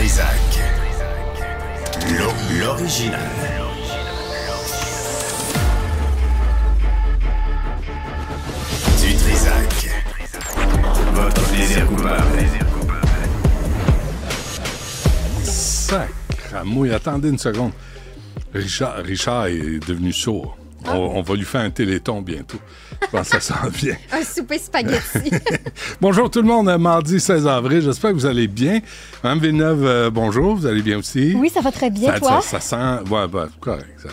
Trisac. L'original. Du Trisac. Votre plaisir coupable. Sacramouille, attendez une seconde. Richard, Richard est devenu sourd. Ah. on, va lui faire un téléthon bientôt. Je pense que ça sent bien. un souper spaghetti. bonjour tout le monde, euh, mardi 16 avril. J'espère que vous allez bien. Mme Villeneuve, euh, bonjour, vous allez bien aussi? Oui, ça va très bien, toi? Ça, ça, sent... Ouais, bah, correct.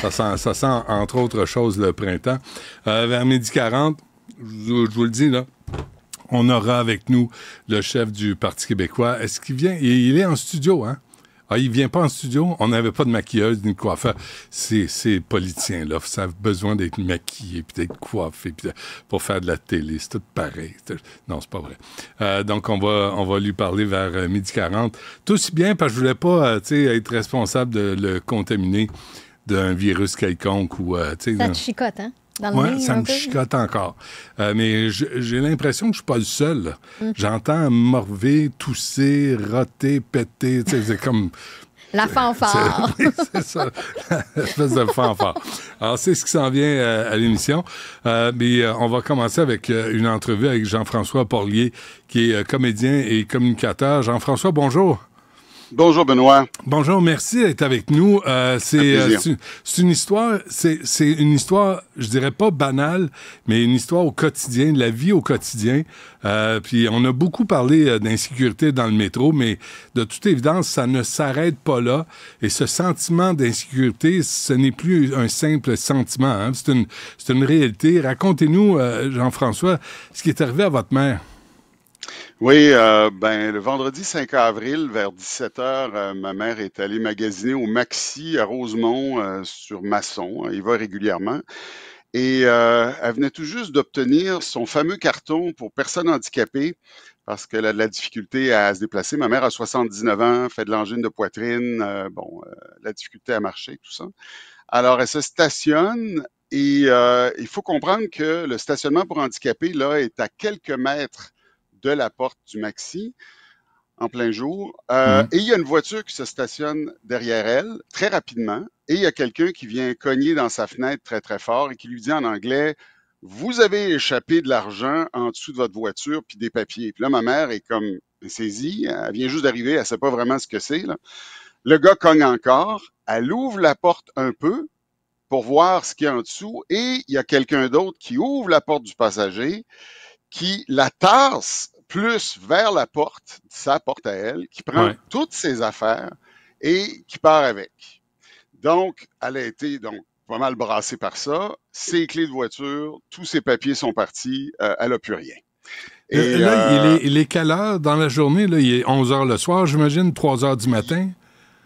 Ça, sent, ça entre autres choses, le printemps. Euh, vers midi 40, je, vous le dis, là, on aura avec nous le chef du Parti québécois. Est-ce qu'il vient? il est en studio, hein? Il ah, il vient pas en studio, on n'avait pas de maquilleuse ni de coiffeur. Ces, politiciens-là, ça a besoin d'être maquillés, puis d'être coiffés, puis pour faire de la télé. C'est tout pareil. Non, c'est pas vrai. Euh, donc, on va, on va lui parler vers euh, midi 40. Tout aussi bien, parce que je voulais pas euh, être responsable de le contaminer d'un virus quelconque ou... ça te chicote, hein? Oui, ça me chicote encore. Euh, mais j'ai l'impression que je suis pas le seul. Mm. J'entends morver, tousser, roter, péter. C'est comme... La fanfare. c'est ça. la de fanfare. Alors, c'est ce qui s'en vient euh, à l'émission. Euh, mais on va commencer avec une entrevue avec Jean-François Porlier, qui est comédien et communicateur. Jean-François, bonjour. Bonjour Benoît. Bonjour, merci d'être avec nous. Euh, euh, c'est une histoire, c'est une histoire, je dirais pas banale, mais une histoire au quotidien, de la vie au quotidien. Euh, puis on a beaucoup parlé d'insécurité dans le métro, mais de toute évidence, ça ne s'arrête pas là. Et ce sentiment d'insécurité, ce n'est plus un simple sentiment, hein. c'est une, une réalité. Racontez-nous, Jean-François, ce qui est arrivé à votre mère. Oui, euh, ben, le vendredi 5 avril, vers 17h, euh, ma mère est allée magasiner au Maxi à Rosemont euh, sur Masson. Il va régulièrement. Et elle venait tout juste d'obtenir son fameux carton pour personnes handicapées parce qu'elle a de la difficulté à se déplacer. Ma mère a 79 ans, fait de l'angine de poitrine, bon, la difficulté à marcher, tout ça. Alors, elle se stationne et il faut comprendre que le stationnement pour handicapés, là, est à quelques mètres de la porte du maxi en plein jour. Euh, mhm. Et il y a une voiture qui se stationne derrière elle très rapidement. Et il y a quelqu'un qui vient cogner dans sa fenêtre très, très fort et qui lui dit en anglais Vous avez échappé de l'argent en dessous de votre voiture puis des papiers. Puis là, ma mère est comme saisie. Elle vient juste d'arriver. Elle ne sait pas vraiment ce que c'est. Le gars cogne encore. Elle ouvre la porte un peu pour voir ce qu'il y a en dessous. Et il y a quelqu'un d'autre qui ouvre la porte du passager qui la tasse plus vers la porte, sa porte à elle, qui prend toutes ses affaires et qui part avec. Donc, elle a été donc, pas mal brassée par ça. Ses clés de voiture, tous ses papiers sont partis, euh, elle n'a plus rien. Et, euh, là, euh, il, est, quelle heure dans la journée? Là? Il est 11 heures le soir, j'imagine, 3 heures du matin?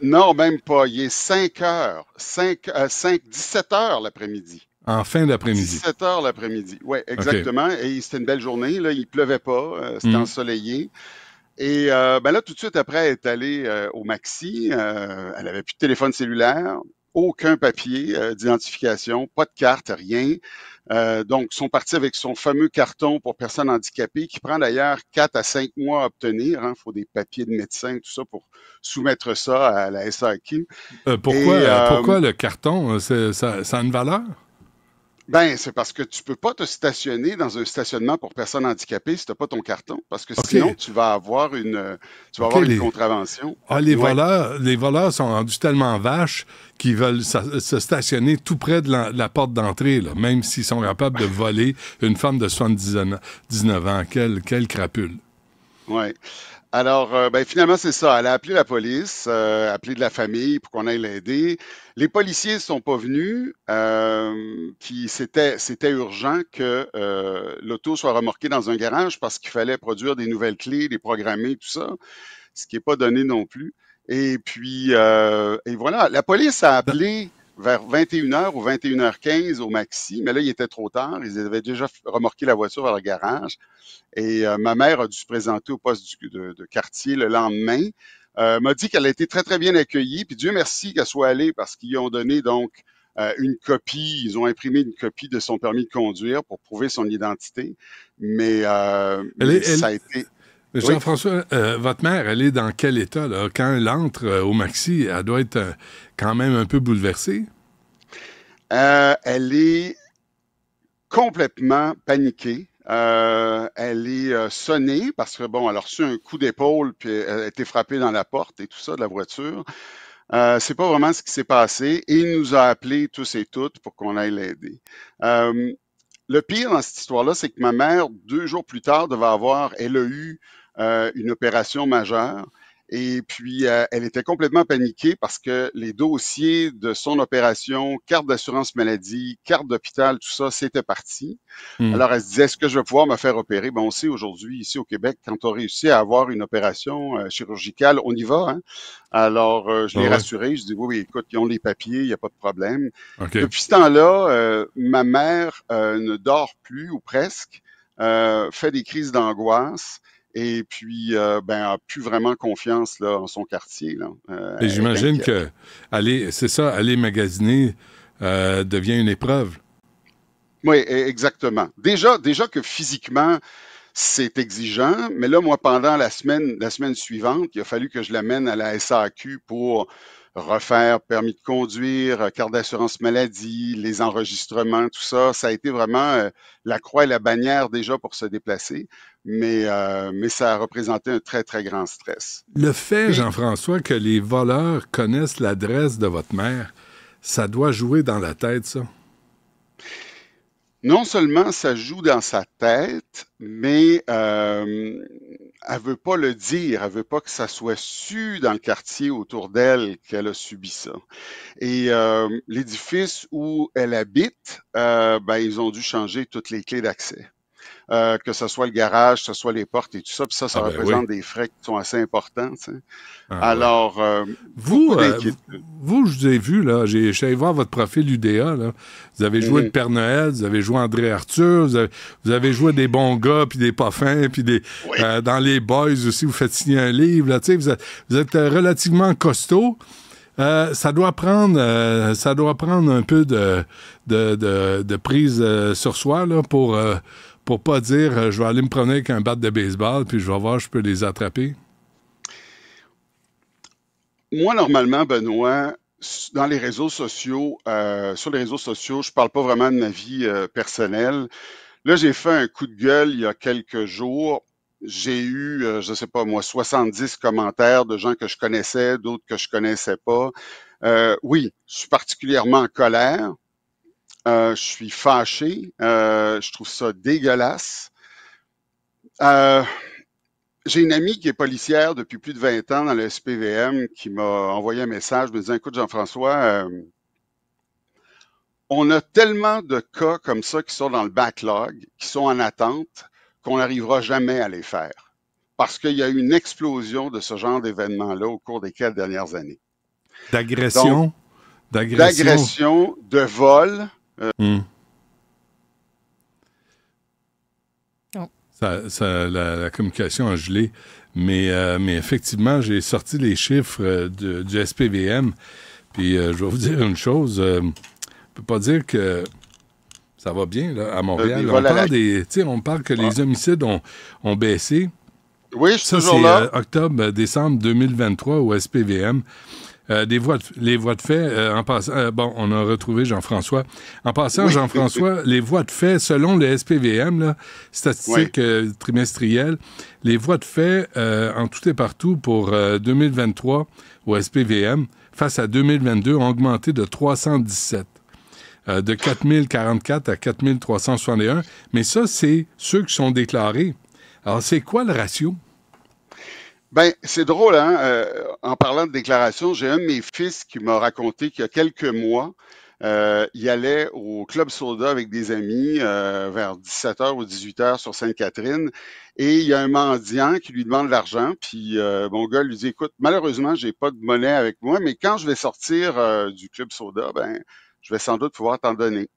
Non, même pas. Il est 5 heures, 5, 5, 17 heures l'après-midi. En fin d'après-midi. 17 heures l'après-midi. Oui, exactement. Et c'était une belle journée. Là. Il pleuvait pas. Euh, c'était mm. ensoleillé. Et euh, ben là, tout de suite après, elle est allée euh, au maxi. elle n'avait plus de téléphone cellulaire, aucun papier d'identification, pas de carte, rien. donc, ils sont partis avec son fameux carton pour personnes handicapées qui prend d'ailleurs 4 à 5 mois à obtenir. Il hein. faut des papiers de médecin, tout ça, pour soumettre ça à la SAQ. pourquoi, pourquoi le carton? ça a une valeur? Ben, c'est parce que tu peux pas te stationner dans un stationnement pour personnes handicapées si tu n'as pas ton carton, parce que sinon tu vas avoir une, euh, tu vas avoir une contravention. Ah, les, voleurs, les voleurs sont rendus tellement vaches qu'ils veulent se stationner tout près de la, porte d'entrée, même s'ils sont capables de voler une femme de 79 ans. Quelle, quelle crapule. Oui. Alors, euh, ben, finalement, c'est ça. Elle a appelé la police, euh, appelé de la famille pour qu'on aille l'aider. Les policiers ne sont pas venus. qui euh, c'était, urgent que l'auto soit remorquée dans un garage parce qu'il fallait produire des nouvelles clés, les programmer, tout ça, ce qui n'est pas donné non plus. Et puis, et voilà, la police a appelé vers 21h ou 21h15 au maxi, mais là, il était trop tard. Ils avaient déjà remorqué la voiture vers le garage. Et euh, ma mère a dû se présenter au poste de, quartier le lendemain. Euh, m'a dit qu'elle a été très, très bien accueillie. Puis Dieu merci qu'elle soit allée parce qu'ils ont donné donc euh, une copie, ils ont imprimé une copie de son permis de conduire pour prouver son identité. Mais, euh, ça a été... Jean-François, euh, votre mère, elle est dans quel état? Quand elle entre euh, au maxi, elle doit être euh, quand même un peu bouleversée. elle est complètement paniquée. elle est sonnée parce que bon, alors a reçu un coup d'épaule puis elle a été frappée dans la porte et tout ça de la voiture. c'est pas vraiment ce qui s'est passé et il nous a appelés tous et toutes pour qu'on aille l'aider. le pire dans cette histoire-là, c'est que ma mère, deux jours plus tard, devait avoir, elle a eu euh, une opération majeure. Et puis, euh, elle était complètement paniquée parce que les dossiers de son opération, carte d'assurance maladie, carte d'hôpital, tout ça, c'était parti. Hmm. Alors, elle se disait, est-ce que je vais pouvoir me faire opérer? bon on sait aujourd'hui, ici au Québec, quand on réussit à avoir une opération euh, chirurgicale, on y va. Hein. Alors, je l'ai ah rassurée. Je dis, oui, écoute, ils ont les papiers, il n'y a pas de problème. Depuis ce temps-là, ma mère ne dort plus, ou presque, fait des crises d'angoisse et puis euh, ben a plus vraiment confiance en son quartier. Euh, et J'imagine que aller, c'est ça, aller magasiner euh, devient une épreuve. Oui, e-, exactement. Déjà, déjà que physiquement, c'est exigeant, mais là, moi, pendant la semaine, la semaine suivante, il a fallu que je l'amène à la SAQ pour refaire permis de conduire, euh, carte d'assurance maladie, les enregistrements, tout ça. Ça a été vraiment euh, la croix et la bannière déjà pour se déplacer, mais, euh, mais ça a représenté un très, très grand stress. Le fait, Jean-François, que les voleurs connaissent l'adresse de votre mère, ça doit jouer dans la tête, ça? Non seulement ça joue dans sa tête, mais elle veut pas le dire, elle veut pas que ça soit su dans le quartier autour d'elle qu'elle a subi ça. Et euh, l'édifice où elle habite, euh, ben, ils ont dû changer toutes les clés d'accès. Euh, que ce soit le garage, que ce soit les portes et tout ça, puis ça, ça ah, ben représente des frais qui sont assez importants. Ah, Alors, euh, vous, vous, vous, je vous ai vu, là, j'ai, essayé voir votre profil UDA, Vous avez joué mm-hmm. le Père Noël, vous avez joué André Arthur, vous avez, joué des bons gars, puis des pas fins, puis des... Euh, dans les Boys aussi, vous faites signer un livre, vous, êtes, euh, relativement costaud. Euh, ça doit prendre ça doit prendre un peu de, de, prise sur soi là, pour, pour pas dire je vais aller me promener avec un bat de baseball puis je vais voir je peux les attraper moi, normalement, Benoît, dans les réseaux sociaux, euh, sur les réseaux sociaux, je ne parle pas vraiment de ma vie euh, personnelle. Là, j'ai fait un coup de gueule il y a quelques jours. J'ai eu, euh, je ne sais pas moi, 70 commentaires de gens que je connaissais, d'autres que je connaissais pas. oui, je suis particulièrement en colère. je suis fâché. je trouve ça dégueulasse. Euh j'ai une amie qui est policière depuis plus de 20 ans dans le SPVM qui m'a envoyé un message me disant Écoute, Jean-François, euh, on a tellement de cas comme ça qui sont dans le backlog, qui sont en attente, qu'on n'arrivera jamais à les faire. Parce qu'il y a eu une explosion de ce genre d'événements-là au cours des quatre dernières années. D'agression D'agression, de vol. Euh, hmm. la, communication a gelé. Mais, euh, mais effectivement, j'ai sorti les chiffres euh, du SPVM. Puis euh, je vais vous dire une chose. ne peut pas dire que ça va bien à Montréal. on, parle que les homicides ont, baissé. Oui, je suis Ça, c'est octobre, décembre 2023 au SPVM. Euh, les voies de fait, euh, en passant, euh, bon, on a retrouvé Jean-François. En passant, Jean-François, les voies de fait, selon le SPVM, statistique trimestrielle, les voies de fait en tout et partout pour 2023 au SPVM face à 2022 ont augmenté de 317. de 4044 à 4361. Mais ça, c'est ceux qui sont déclarés. Alors, c'est quoi le ratio? Ben, c'est drôle, hein? Euh, en parlant de déclaration, j'ai un de mes fils qui m'a raconté qu'il y a quelques mois, euh, il allait au Club Soda avec des amis euh, vers 17h ou 18h sur Sainte-Catherine et il y a un mendiant qui lui demande de l'argent. Puis mon gars lui dit Écoute, malheureusement, j'ai pas de monnaie avec moi, mais quand je vais sortir du Club Soda, ben, je vais sans doute pouvoir t'en donner.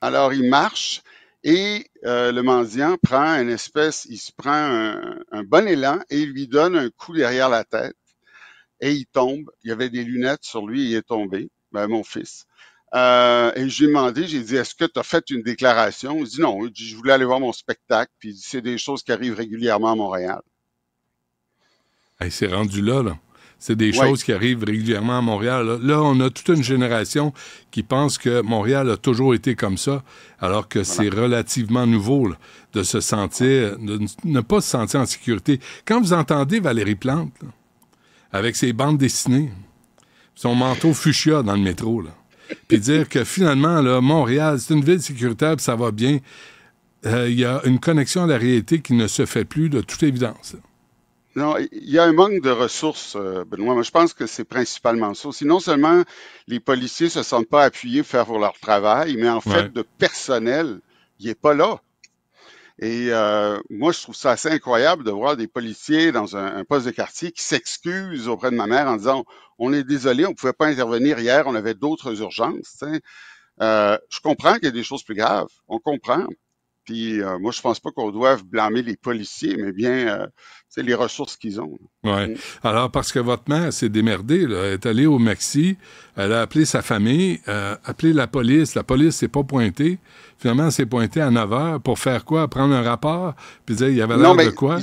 Alors il marche et euh, le mendiant prend une espèce, il se prend un, bon élan et il lui donne un coup derrière la tête. Et il tombe. Il y avait des lunettes sur lui, et il est tombé. Ben, mon fils. Euh, et ai demandé, j'ai dit, est-ce que tu as fait une déclaration? Il dit non. Il dit, je voulais aller voir mon spectacle. Puis c'est des choses qui arrivent régulièrement à Montréal. Il s'est rendu là, là. C'est des choses qui arrivent régulièrement à Montréal. Là. on a toute une génération qui pense que Montréal a toujours été comme ça, alors que c'est relativement nouveau de se sentir, de ne pas se sentir en sécurité. Quand vous entendez Valérie Plante, avec ses bandes dessinées, son manteau fuchsia dans le métro, puis dire que finalement, Montréal, c'est une ville sécuritaire, ça va bien, euh, il y a une connexion à la réalité qui ne se fait plus de toute évidence. Non, il y a un manque de ressources, euh, Benoît. Moi, je pense que c'est principalement ça. Si non seulement les policiers ne se sentent pas appuyés pour faire leur travail, mais en fait, de personnel, il n'est pas là. Et euh, moi, je trouve ça assez incroyable de voir des policiers dans un, poste de quartier qui s'excusent auprès de ma mère en disant On est désolé, on ne pouvait pas intervenir hier, on avait d'autres urgences. Euh, je comprends qu'il y a des choses plus graves, on comprend. Puis euh, moi, je pense pas qu'on doive blâmer les policiers, mais bien c'est euh, les ressources qu'ils ont. Oui. Mm. Alors, parce que votre mère s'est démerdée, elle est allée au Maxi, elle a appelé sa famille, euh, appelé la police. La police s'est pas pointée. Finalement, elle s'est pointée à 9 h pour faire quoi? Prendre un rapport, puis dire il y avait l'air de quoi?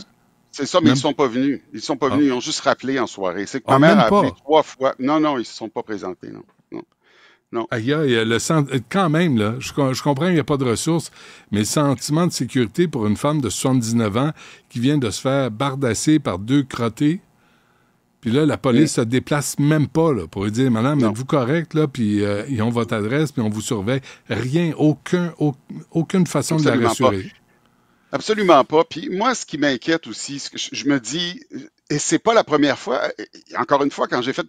C'est ça, mais ils ils sont pas venus. Ils sont pas ah. venus. Ils ont juste rappelé en soirée. C'est que ah, ma mère a appelé trois fois. Non, non, ils se sont pas présentés, non. Non. le quand même, là, je, comprends qu'il n'y a pas de ressources, mais le sentiment de sécurité pour une femme de 79 ans qui vient de se faire bardasser par deux crottés, puis là, la police ne se déplace même pas pour lui dire Madame, êtes-vous correct, là, puis euh, ils ont votre adresse, puis on vous surveille. Rien, aucun, aucune façon de la rassurer. Absolument pas. Puis moi, ce qui m'inquiète aussi, ce que je, me dis, euh, et c'est pas la première fois. Euh, euh, encore une fois, quand j'ai fait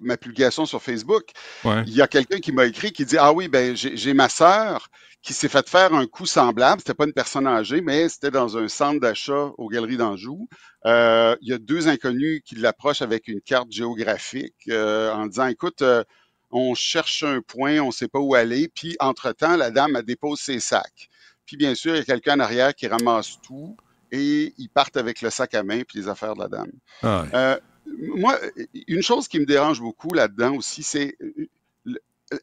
ma, publication sur Facebook, il y a quelqu'un qui m'a écrit qui dit Ah oui, ben j'ai ma sœur qui s'est faite faire un coup semblable. C'était pas une personne âgée, mais c'était dans un centre d'achat aux Galeries d'Anjou. il y a deux inconnus qui l'approchent avec une carte géographique en disant Écoute, on cherche un point, on sait pas où aller. Puis entre temps, la dame a dépose ses sacs. Puis bien sûr, il y a quelqu'un en arrière qui ramasse tout et ils partent avec le sac à main puis les affaires de la dame. Ah euh, moi, une chose qui me dérange beaucoup là-dedans aussi, c'est euh,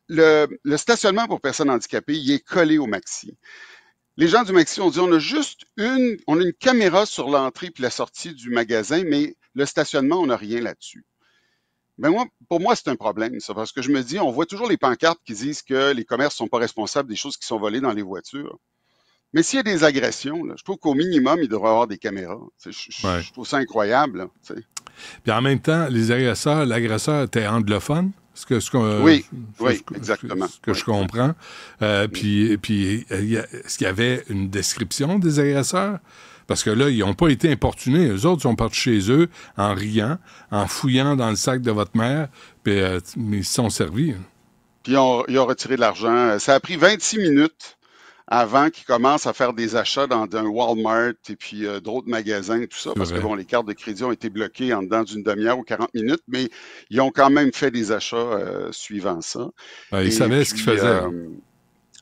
le, stationnement pour personnes handicapées, il est collé au maxi. Les gens du maxi ont dit on a juste une, on a une caméra sur l'entrée puis la sortie du magasin, mais le stationnement, on n'a rien là-dessus. Mais moi, pour moi, c'est un problème, ça, parce que je me dis, on voit toujours les pancartes qui disent que les commerces ne sont pas responsables des choses qui sont volées dans les voitures. Mais s'il y a des agressions, je trouve qu'au minimum, il devrait avoir des caméras. Je, trouve ça incroyable. Puis en même temps, les agresseurs, l'agresseur était anglophone. ce oui, exactement. Ce que je comprends. Euh, mm. Puis, est-ce qu'il y avait une description des agresseurs? Parce que là, ils n'ont pas été importunés. Les autres sont partis chez eux en riant, en fouillant dans le sac de votre mère, puis euh, ils se sont servis. Hein. Puis ils ont retiré de l'argent. Ça a pris 26 minutes avant qu'ils commencent à faire des achats dans un Walmart et puis euh, d'autres magasins, tout ça, parce que bon, les cartes de crédit ont été bloquées en dedans d'une demi-heure ou 40 minutes, mais ils ont quand même fait des achats euh, suivant ça. Ah, ils savaient ce qu'ils faisaient. Euh, hein.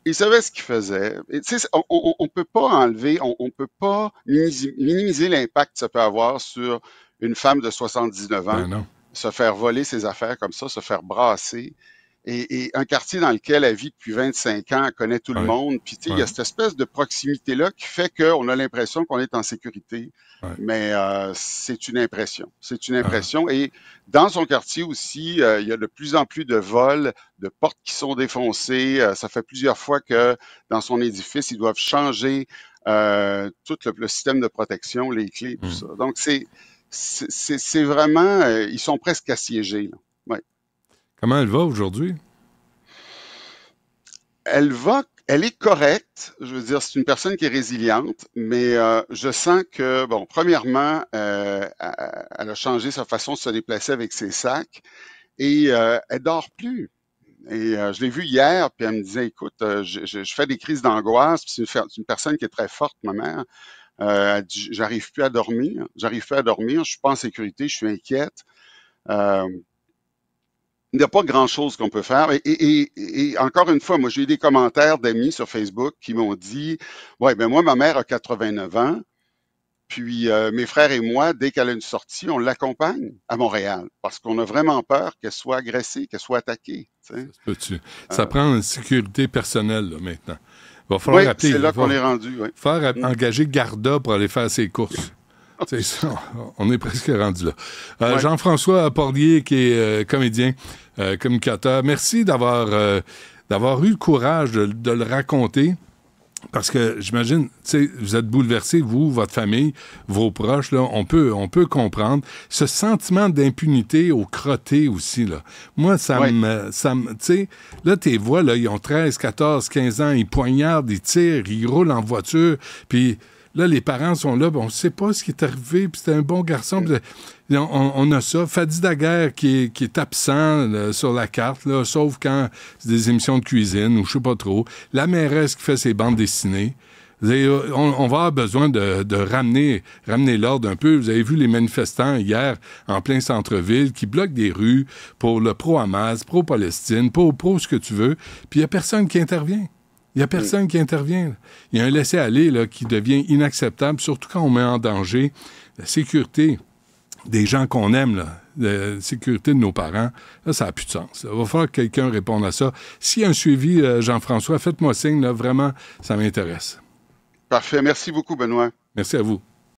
ils savaient ce qu'ils faisaient. Et, on ne peut pas enlever, on ne peut pas minimiser, l'impact que ça peut avoir sur une femme de 79 ans, ben se faire voler ses affaires comme ça, se faire brasser. Et, un quartier dans lequel elle vit depuis 25 ans, elle connaît tout le monde. Puis il y a cette espèce de proximité là qui fait qu'on a l'impression qu'on est en sécurité, mais euh, c'est une impression. C'est une ah. impression. Et dans son quartier aussi, euh, il y a de plus en plus de vols, de portes qui sont défoncées. Euh, ça fait plusieurs fois que dans son édifice, ils doivent changer tout le, système de protection, les clés, tout mmh. ça. Donc c'est c'est vraiment, ils sont presque assiégés. Là. Comment elle va aujourd'hui? Elle va, elle est correcte. Je veux dire, c'est une personne qui est résiliente, mais euh, je sens que, bon, premièrement, euh, elle a changé sa façon de se déplacer avec ses sacs et euh, elle dort plus. Et je l'ai vue hier, puis elle me disait, écoute, je, fais des crises d'angoisse, puis c'est une, personne qui est très forte, ma mère. elle j'arrive plus à dormir, j'arrive plus à dormir, je suis pas en sécurité, je suis inquiète il n'y a pas grand-chose qu'on peut faire. Et, encore une fois, moi, j'ai eu des commentaires d'amis sur Facebook qui m'ont dit Ouais, ben moi, ma mère a 89 ans, puis euh, mes frères et moi, dès qu'elle a une sortie, on l'accompagne à Montréal parce qu'on a vraiment peur qu'elle soit agressée, qu'elle soit attaquée. Ça, ça euh. prend une sécurité personnelle maintenant. Il va falloir C'est là qu'on est rendu. Faire mm. engager Garda pour aller faire ses courses ça, on est presque rendu là. Euh, Jean-François Pordier, qui est euh, comédien, euh, communicateur, merci d'avoir d'avoir eu le courage de, le raconter. Parce que j'imagine, vous êtes bouleversé, vous, votre famille, vos proches, là, on peut, on peut comprendre ce sentiment d'impunité au crotté aussi, là. Moi, ça me, ça là, tes voix, là, ils ont 13, 14, 15 ans, ils poignardent, ils tirent, ils roulent en voiture, puis Là, les parents sont là, on ne sait pas ce qui est arrivé, puis c'était un bon garçon. on, a ça. Fadi Daguerre qui est, absent sur la carte, sauf quand c'est des émissions de cuisine ou je sais pas trop. La mairesse qui fait ses bandes dessinées. Euh, on, va avoir besoin de, ramener, ramener l'ordre un peu. Vous avez vu les manifestants hier en plein centre-ville qui bloquent des rues pour le pro-Hamas, pro-Palestine, pro-ce que tu veux, puis il n'y a personne qui intervient. Il n'y a personne qui intervient. Il y a un laisser-aller qui devient inacceptable, surtout quand on met en danger la sécurité des gens qu'on aime, la sécurité de nos parents. Là, ça n'a plus de sens. Il va falloir que quelqu'un réponde à ça. S'il y a un suivi, euh, Jean-François, faites-moi signe. vraiment, ça m'intéresse. Parfait. Merci beaucoup, Benoît. Merci à vous.